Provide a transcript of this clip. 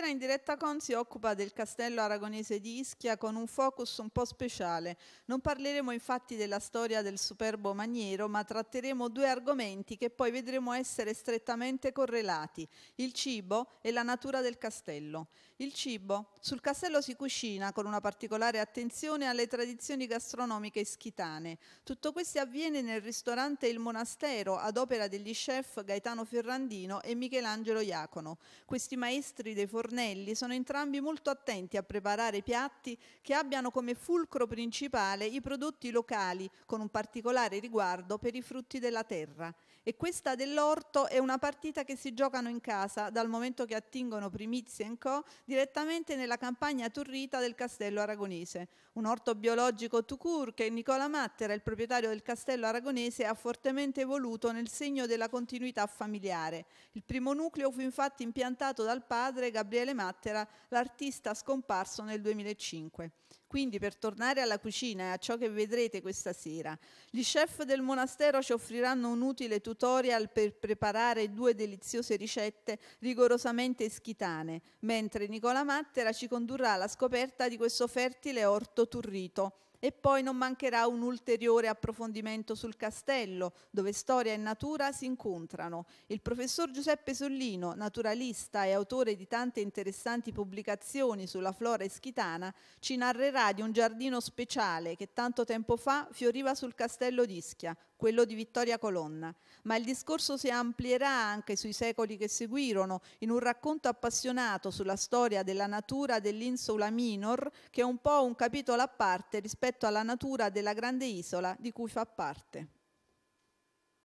sera in diretta con si occupa del castello aragonese di Ischia con un focus un po' speciale. Non parleremo infatti della storia del superbo maniero, ma tratteremo due argomenti che poi vedremo essere strettamente correlati, il cibo e la natura del castello. Il cibo. Sul castello si cucina con una particolare attenzione alle tradizioni gastronomiche ischitane. Tutto questo avviene nel ristorante Il Monastero ad opera degli chef Gaetano Ferrandino e Michelangelo Iacono. Questi maestri dei fornelli Fornelli sono entrambi molto attenti a preparare piatti che abbiano come fulcro principale i prodotti locali, con un particolare riguardo per i frutti della terra. E questa dell'orto è una partita che si giocano in casa dal momento che attingono Primizie Co. direttamente nella campagna turrita del castello aragonese. Un orto biologico Tucur che Nicola Mattera, il proprietario del castello aragonese, ha fortemente voluto nel segno della continuità familiare. Il primo nucleo fu infatti impiantato dal padre Gabriele Gabriele Mattera, l'artista scomparso nel 2005. Quindi per tornare alla cucina e a ciò che vedrete questa sera, gli chef del monastero ci offriranno un utile tutorial per preparare due deliziose ricette rigorosamente eschitane, mentre Nicola Mattera ci condurrà alla scoperta di questo fertile orto turrito e poi non mancherà un ulteriore approfondimento sul castello, dove storia e natura si incontrano. Il professor Giuseppe Sollino, naturalista e autore di tante interessanti pubblicazioni sulla flora eschitana, ci narrerà di un giardino speciale che tanto tempo fa fioriva sul castello d'Ischia, quello di Vittoria Colonna, ma il discorso si amplierà anche sui secoli che seguirono in un racconto appassionato sulla storia della natura dell'insula Minor, che è un po' un capitolo a parte rispetto alla natura della grande isola di cui fa parte.